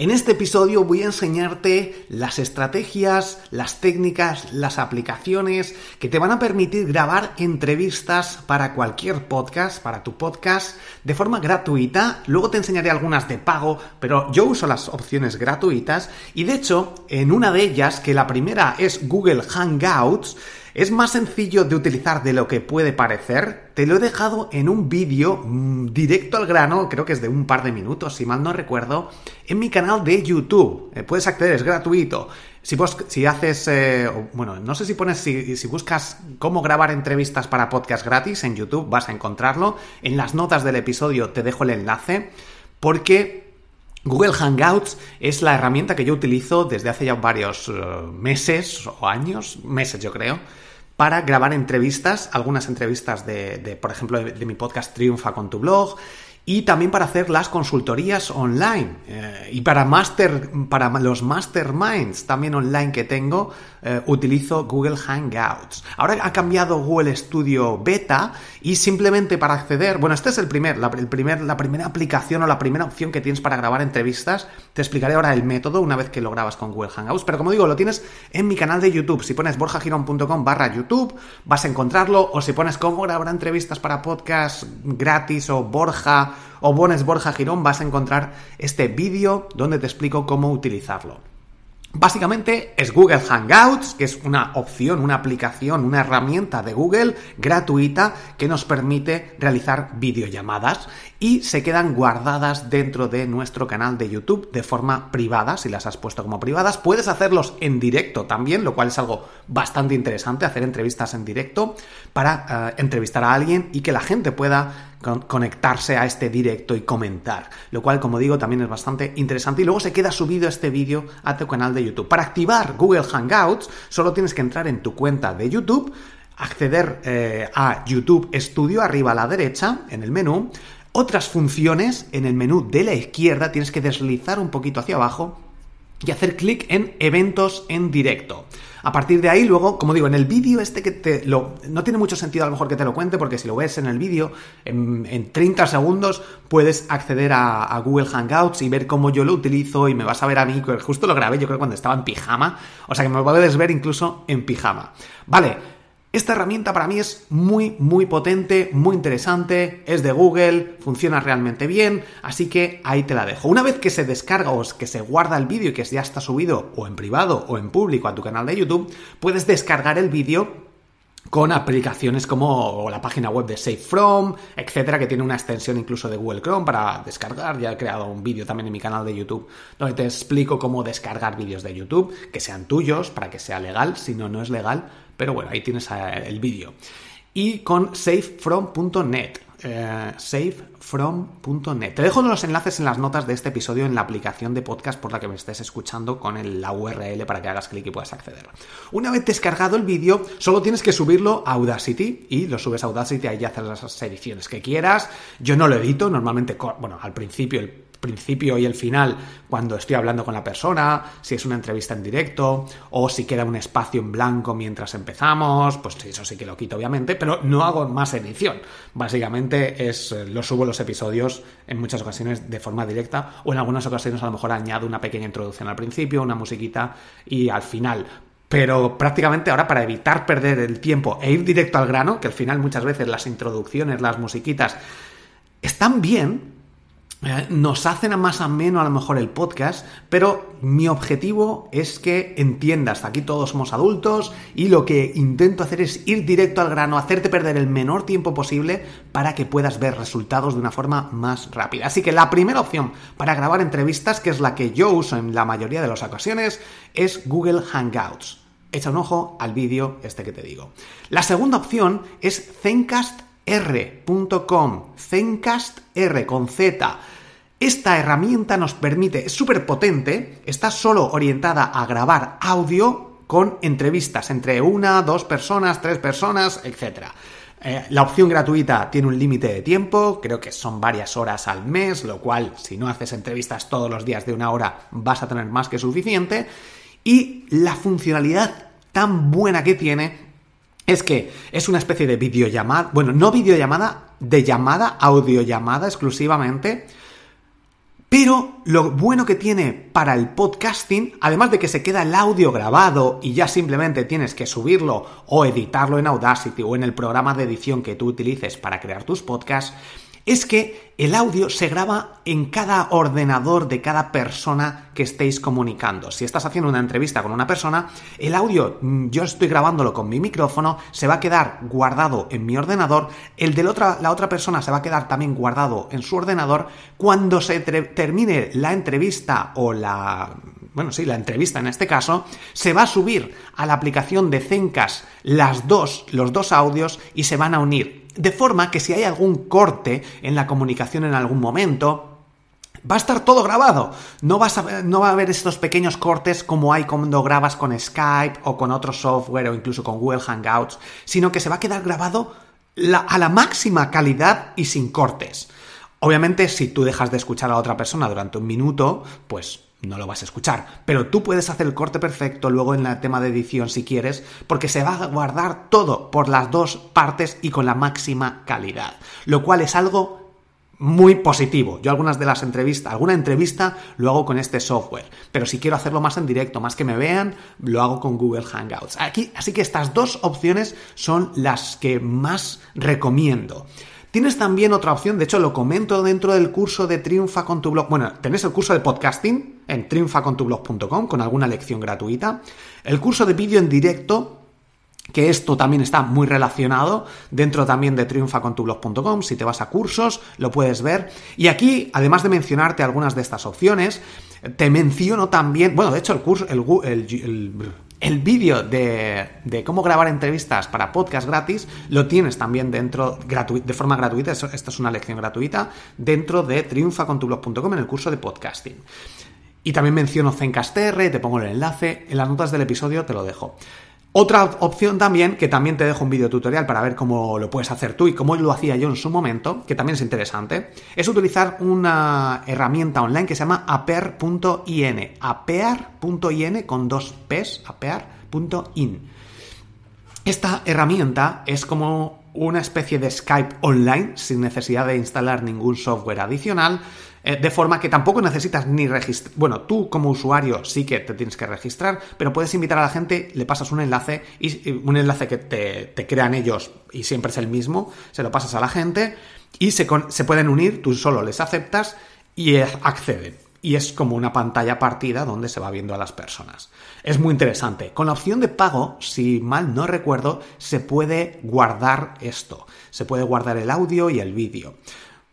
En este episodio voy a enseñarte las estrategias, las técnicas, las aplicaciones que te van a permitir grabar entrevistas para cualquier podcast, para tu podcast, de forma gratuita. Luego te enseñaré algunas de pago, pero yo uso las opciones gratuitas y de hecho en una de ellas, que la primera es Google Hangouts, es más sencillo de utilizar de lo que puede parecer. Te lo he dejado en un vídeo mm, directo al grano, creo que es de un par de minutos, si mal no recuerdo, en mi canal de YouTube. Eh, puedes acceder, es gratuito. Si, vos, si haces, eh, bueno, no sé si pones, si, si buscas cómo grabar entrevistas para podcast gratis en YouTube, vas a encontrarlo. En las notas del episodio te dejo el enlace, porque Google Hangouts es la herramienta que yo utilizo desde hace ya varios eh, meses o años, meses yo creo, para grabar entrevistas, algunas entrevistas de, por ejemplo, de, de, mi podcast Triunfa con tu blog, y también para hacer las consultorías online eh, y para, master, para los masterminds también online que tengo eh, utilizo Google Hangouts. Ahora ha cambiado Google Studio Beta y simplemente para acceder, bueno, este es el primer, la, el primer, la primera aplicación o la primera opción que tienes para grabar entrevistas. Te explicaré ahora el método una vez que lo grabas con Google Hangouts, pero como digo, lo tienes en mi canal de YouTube. Si pones borjagiron.com barra YouTube vas a encontrarlo o si pones cómo grabar entrevistas para podcast gratis o Borja o Bones Borja Girón vas a encontrar este vídeo donde te explico cómo utilizarlo. Básicamente es Google Hangouts, que es una opción, una aplicación, una herramienta de Google gratuita que nos permite realizar videollamadas y se quedan guardadas dentro de nuestro canal de YouTube de forma privada, si las has puesto como privadas. Puedes hacerlos en directo también, lo cual es algo bastante interesante, hacer entrevistas en directo para eh, entrevistar a alguien y que la gente pueda conectarse a este directo y comentar. Lo cual, como digo, también es bastante interesante. Y luego se queda subido este vídeo a tu canal de YouTube. Para activar Google Hangouts, solo tienes que entrar en tu cuenta de YouTube, acceder eh, a YouTube Studio arriba a la derecha, en el menú. Otras funciones en el menú de la izquierda tienes que deslizar un poquito hacia abajo y hacer clic en eventos en directo. A partir de ahí, luego, como digo, en el vídeo este que te lo... No tiene mucho sentido a lo mejor que te lo cuente, porque si lo ves en el vídeo, en, 30 segundos puedes acceder a, Google Hangouts y ver cómo yo lo utilizo y me vas a ver a mí, justo lo grabé yo creo cuando estaba en pijama, o sea que me puedes ver incluso en pijama. Vale, esta herramienta para mí es muy, muy potente, muy interesante, es de Google, funciona realmente bien, así que ahí te la dejo. Una vez que se descarga o que se guarda el vídeo y que ya está subido o en privado o en público a tu canal de YouTube, puedes descargar el vídeo con aplicaciones como la página web de Safe From, etcétera, que tiene una extensión incluso de Google Chrome para descargar. Ya he creado un vídeo también en mi canal de YouTube donde te explico cómo descargar vídeos de YouTube que sean tuyos para que sea legal, si no, no es legal. Pero bueno, ahí tienes eh, el vídeo y con safefrom.net. Eh, safefrom.net. Te dejo los enlaces en las notas de este episodio en la aplicación de podcast por la que me estés escuchando con la URL para que hagas clic y puedas acceder. Una vez descargado el vídeo, solo tienes que subirlo a Audacity y lo subes a Audacity, ahí haces las ediciones que quieras. Yo no lo edito, normalmente, bueno, al principio el principio y el final cuando estoy hablando con la persona, si es una entrevista en directo o si queda un espacio en blanco mientras empezamos, pues eso sí que lo quito obviamente, pero no hago más edición. Básicamente es eh, lo subo los episodios en muchas ocasiones de forma directa o en algunas ocasiones a lo mejor añado una pequeña introducción al principio, una musiquita y al final, pero prácticamente ahora para evitar perder el tiempo e ir directo al grano, que al final muchas veces las introducciones, las musiquitas, están bien, eh, nos hacen a más ameno a lo mejor el podcast, pero mi objetivo es que entiendas, aquí todos somos adultos y lo que intento hacer es ir directo al grano, hacerte perder el menor tiempo posible para que puedas ver resultados de una forma más rápida. Así que la primera opción para grabar entrevistas, que es la que yo uso en la mayoría de las ocasiones, es Google Hangouts. Echa un ojo al vídeo este que te digo. La segunda opción es ZenCastR.com, ZenCastR con Z. Esta herramienta nos permite, es súper potente, está solo orientada a grabar audio con entrevistas entre una, dos personas, tres personas, etc. Eh, la opción gratuita tiene un límite de tiempo, creo que son varias horas al mes, lo cual si no haces entrevistas todos los días de una hora vas a tener más que suficiente. Y la funcionalidad tan buena que tiene es que es una especie de videollamada, bueno, no videollamada, de llamada, audiollamada exclusivamente pero lo bueno que tiene para el podcasting, además de que se queda el audio grabado y ya simplemente tienes que subirlo o editarlo en Audacity o en el programa de edición que tú utilices para crear tus podcasts, es que el audio se graba en cada ordenador de cada persona que estéis comunicando. Si estás haciendo una entrevista con una persona, el audio mm, yo estoy grabándolo con mi micrófono, se va a quedar guardado en mi ordenador, el de la otra, la otra persona se va a quedar también guardado en su ordenador. Cuando se termine la entrevista o la bueno, sí, la entrevista en este caso, se va a subir a la aplicación de Zencas las dos, los dos audios y se van a unir. De forma que si hay algún corte en la comunicación en algún momento, Va a estar todo grabado. No, vas a no, va a haber estos pequeños cortes como hay cuando grabas con Skype o con otro software o incluso con Google Hangouts, sino que se va a quedar grabado a la máxima calidad y sin cortes. Obviamente, si tú dejas de escuchar a otra persona durante un minuto, pues no lo vas a escuchar. Pero tú puedes hacer el corte perfecto luego en el tema de edición si quieres, porque se va a guardar todo por las dos partes y con la máxima calidad. Lo cual es algo muy positivo. Yo algunas de las entrevistas, alguna entrevista lo hago con este software, pero si quiero hacerlo más en directo, más que me vean, lo hago con Google Hangouts. Aquí, así que estas dos opciones son las que más recomiendo. Tienes también otra opción, de hecho lo comento dentro del curso de Triunfa con tu blog. Bueno, tenés el curso de podcasting, en triunfacontublog.com con alguna lección gratuita. El curso de vídeo en directo que esto también está muy relacionado dentro también de triunfacontublog.com, si te vas a cursos lo puedes ver. Y aquí, además de mencionarte algunas de estas opciones, te menciono también, bueno, de hecho el curso, el, el, el, vídeo de, de, cómo grabar entrevistas para podcast gratis lo tienes también dentro, de forma gratuita, esta es una lección gratuita, dentro de triunfacontublog.com en el curso de podcasting. Y también menciono Zencastr, te pongo el enlace, en las notas del episodio te lo dejo. Otra opción también, que también te dejo un video tutorial para ver cómo lo puedes hacer tú y cómo lo hacía yo en su momento, que también es interesante, es utilizar una herramienta online que se llama apear.in. Apear.in con dos P's, apear.in. Esta herramienta es como una especie de Skype online sin necesidad de instalar ningún software adicional, eh, de forma que tampoco necesitas ni registrar. Bueno, tú como usuario sí que te tienes que registrar, pero puedes invitar a la gente, le pasas un enlace, y un enlace que te, crean ellos y siempre es el mismo, se lo pasas a la gente y se, se pueden unir, tú solo les aceptas y eh, acceden y es como una pantalla partida donde se va viendo a las personas. Es muy interesante. Con la opción de pago, si mal no recuerdo, se puede guardar esto. Se puede guardar el audio y el vídeo.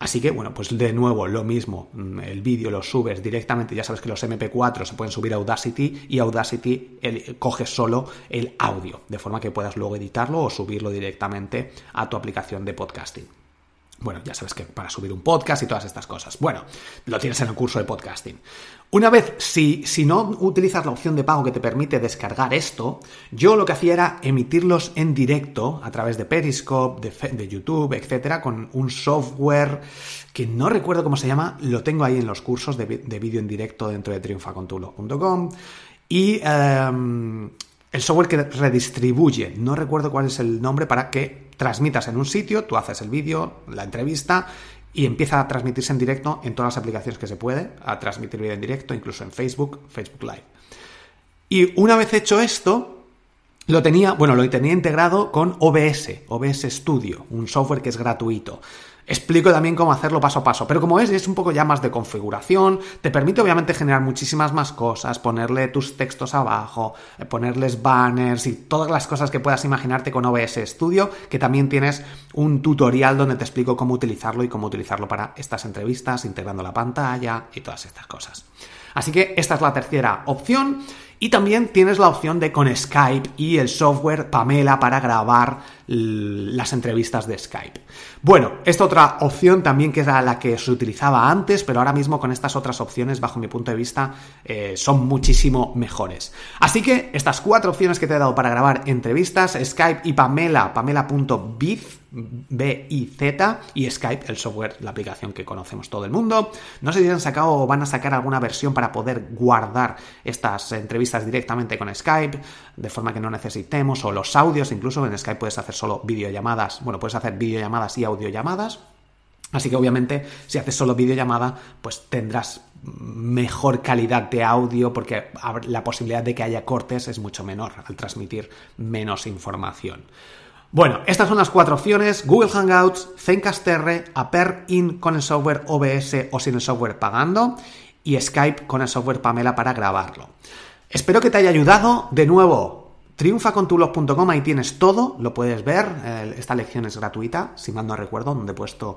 Así que, bueno, pues de nuevo, lo mismo. Mm, el vídeo lo subes directamente. Ya sabes que los MP4 se pueden subir a Audacity y Audacity coge solo el audio, de forma que puedas luego editarlo o subirlo directamente a tu aplicación de podcasting. Bueno, ya sabes que para subir un podcast y todas estas cosas. Bueno, lo tienes en el curso de podcasting. Una vez, si, si no utilizas la opción de pago que te permite descargar esto, yo lo que hacía era emitirlos en directo a través de Periscope, de, YouTube, etcétera, con un software que no recuerdo cómo se llama, lo tengo ahí en los cursos de, vídeo en directo dentro de triunfacontulo.com. Y em, el software que redistribuye, no recuerdo cuál es el nombre para que transmitas en un sitio, tú haces el vídeo, la entrevista y empieza a transmitirse en directo en todas las aplicaciones que se puede, a transmitir vídeo en directo, incluso en Facebook, Facebook Live. Y una vez hecho esto, lo tenía, bueno, lo tenía integrado con OBS, OBS Studio, un software que es gratuito. Explico también cómo hacerlo paso a paso, pero como es, es un poco ya más de configuración, te permite obviamente generar muchísimas más cosas, ponerle tus textos abajo, eh, ponerles banners y todas las cosas que puedas imaginarte con OBS Studio, que también tienes un tutorial donde te explico cómo utilizarlo y cómo utilizarlo para estas entrevistas, integrando la pantalla y todas estas cosas. Así que esta es la tercera opción y también tienes la opción de con Skype y el software Pamela para grabar las entrevistas de Skype. Bueno, esta otra opción también que era la que se utilizaba antes, pero ahora mismo con estas otras opciones, bajo mi punto de vista, eh, son muchísimo mejores. Así que estas cuatro opciones que te he dado para grabar entrevistas, Skype y Pamela, pamela.biz, B y Z y Skype, el software, la aplicación que conocemos todo el mundo. No sé si han sacado o van a sacar alguna versión para poder guardar estas entrevistas directamente con Skype, de forma que no necesitemos, o los audios, incluso en Skype puedes hacer solo videollamadas, bueno, puedes hacer videollamadas y audiollamadas. Así que obviamente si haces solo videollamada, pues tendrás mejor calidad de audio porque la posibilidad de que haya cortes es mucho menor al transmitir menos información. Bueno, estas son las cuatro opciones: Google Hangouts, zencastr Aper In con el software OBS o sin el software pagando y Skype con el software Pamela para grabarlo. Espero que te haya ayudado. De nuevo, triunfacontulos.com ahí tienes todo, lo puedes ver. esta lección es gratuita, si mal no recuerdo, donde he puesto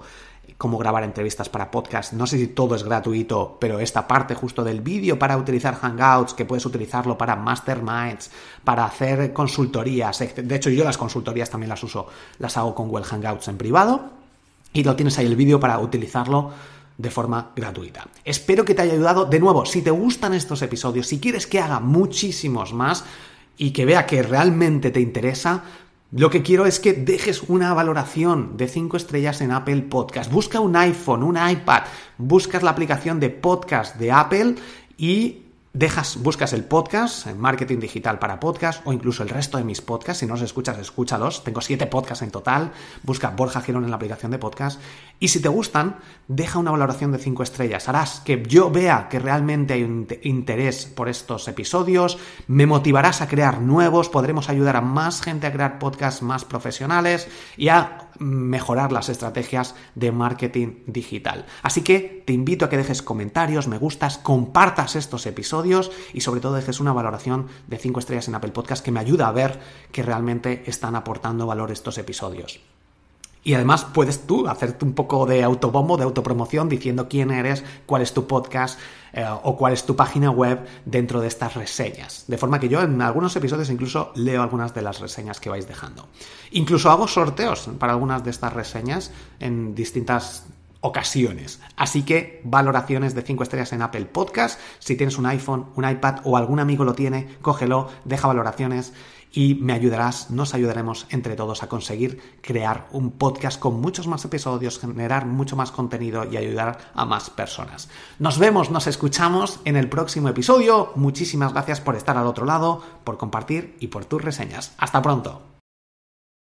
cómo grabar entrevistas para podcast. No sé si todo es gratuito, pero esta parte justo del vídeo para utilizar Hangouts, que puedes utilizarlo para masterminds, para hacer consultorías. De hecho, yo las consultorías también las uso, las hago con Google Hangouts en privado. Y lo tienes ahí el vídeo para utilizarlo de forma gratuita. Espero que te haya ayudado. De nuevo, si te gustan estos episodios, si quieres que haga muchísimos más, y que vea que realmente te interesa, lo que quiero es que dejes una valoración de 5 estrellas en Apple Podcast. Busca un iPhone, un iPad, buscas la aplicación de podcast de Apple y dejas, buscas el podcast, en marketing digital para podcast o incluso el resto de mis podcasts. Si no los escuchas, escúchalos. Tengo siete podcasts en total. Busca Borja Girón en la aplicación de podcast. Y si te gustan, deja una valoración de cinco estrellas. Harás que yo vea que realmente hay un interés por estos episodios. Me motivarás a crear nuevos. Podremos ayudar a más gente a crear podcasts más profesionales y a mejorar las estrategias de marketing digital. Así que te invito a que dejes comentarios, me gustas, compartas estos episodios y sobre todo dejes una valoración de 5 estrellas en Apple Podcast que me ayuda a ver que realmente están aportando valor estos episodios. Y además puedes tú hacerte un poco de autobombo, de autopromoción, diciendo quién eres, cuál es tu podcast eh, o cuál es tu página web dentro de estas reseñas. De forma que yo en algunos episodios incluso leo algunas de las reseñas que vais dejando. Incluso hago sorteos para algunas de estas reseñas en distintas ocasiones. Así que valoraciones de 5 estrellas en Apple Podcast. Si tienes un iPhone, un iPad o algún amigo lo tiene, cógelo, deja valoraciones y me ayudarás, nos ayudaremos entre todos a conseguir crear un podcast con muchos más episodios, generar mucho más contenido y ayudar a más personas. Nos vemos, nos escuchamos en el próximo episodio. Muchísimas gracias por estar al otro lado, por compartir y por tus reseñas. Hasta pronto.